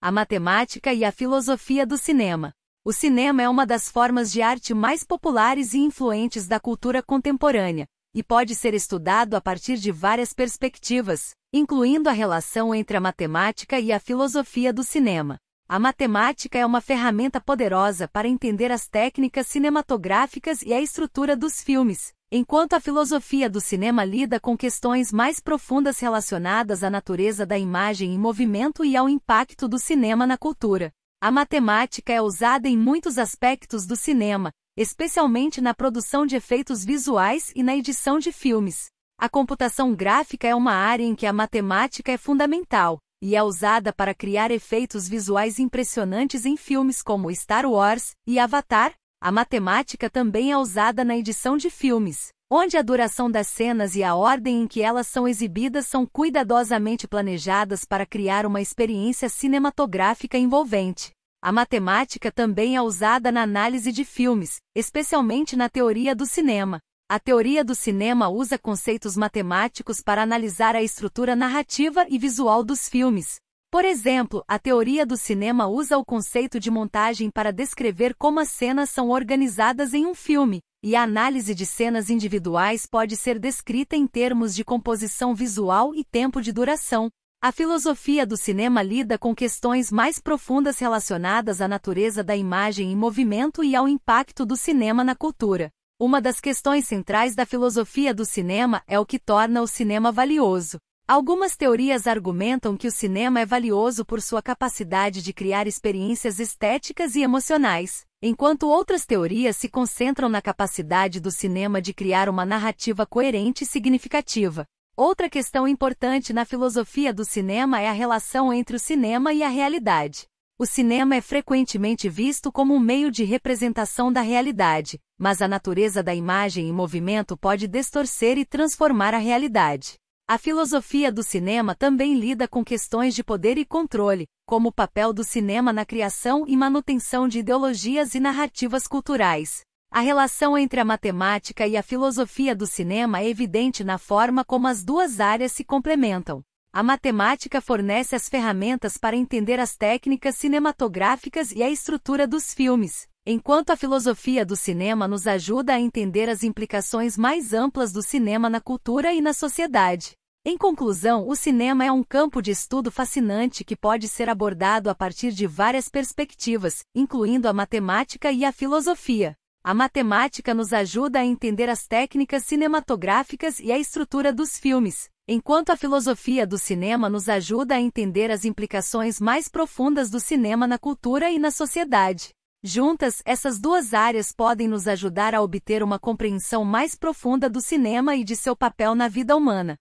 a matemática e a filosofia do cinema. O cinema é uma das formas de arte mais populares e influentes da cultura contemporânea, e pode ser estudado a partir de várias perspectivas, incluindo a relação entre a matemática e a filosofia do cinema. A matemática é uma ferramenta poderosa para entender as técnicas cinematográficas e a estrutura dos filmes, enquanto a filosofia do cinema lida com questões mais profundas relacionadas à natureza da imagem em movimento e ao impacto do cinema na cultura. A matemática é usada em muitos aspectos do cinema, especialmente na produção de efeitos visuais e na edição de filmes. A computação gráfica é uma área em que a matemática é fundamental, e é usada para criar efeitos visuais impressionantes em filmes como Star Wars e Avatar. A matemática também é usada na edição de filmes, onde a duração das cenas e a ordem em que elas são exibidas são cuidadosamente planejadas para criar uma experiência cinematográfica envolvente. A matemática também é usada na análise de filmes, especialmente na teoria do cinema, a teoria do cinema usa conceitos matemáticos para analisar a estrutura narrativa e visual dos filmes. Por exemplo, a teoria do cinema usa o conceito de montagem para descrever como as cenas são organizadas em um filme, e a análise de cenas individuais pode ser descrita em termos de composição visual e tempo de duração. A filosofia do cinema lida com questões mais profundas relacionadas à natureza da imagem em movimento e ao impacto do cinema na cultura. Uma das questões centrais da filosofia do cinema é o que torna o cinema valioso. Algumas teorias argumentam que o cinema é valioso por sua capacidade de criar experiências estéticas e emocionais, enquanto outras teorias se concentram na capacidade do cinema de criar uma narrativa coerente e significativa. Outra questão importante na filosofia do cinema é a relação entre o cinema e a realidade. O cinema é frequentemente visto como um meio de representação da realidade, mas a natureza da imagem e movimento pode distorcer e transformar a realidade. A filosofia do cinema também lida com questões de poder e controle, como o papel do cinema na criação e manutenção de ideologias e narrativas culturais. A relação entre a matemática e a filosofia do cinema é evidente na forma como as duas áreas se complementam. A matemática fornece as ferramentas para entender as técnicas cinematográficas e a estrutura dos filmes, enquanto a filosofia do cinema nos ajuda a entender as implicações mais amplas do cinema na cultura e na sociedade. Em conclusão, o cinema é um campo de estudo fascinante que pode ser abordado a partir de várias perspectivas, incluindo a matemática e a filosofia. A matemática nos ajuda a entender as técnicas cinematográficas e a estrutura dos filmes, Enquanto a filosofia do cinema nos ajuda a entender as implicações mais profundas do cinema na cultura e na sociedade. Juntas, essas duas áreas podem nos ajudar a obter uma compreensão mais profunda do cinema e de seu papel na vida humana.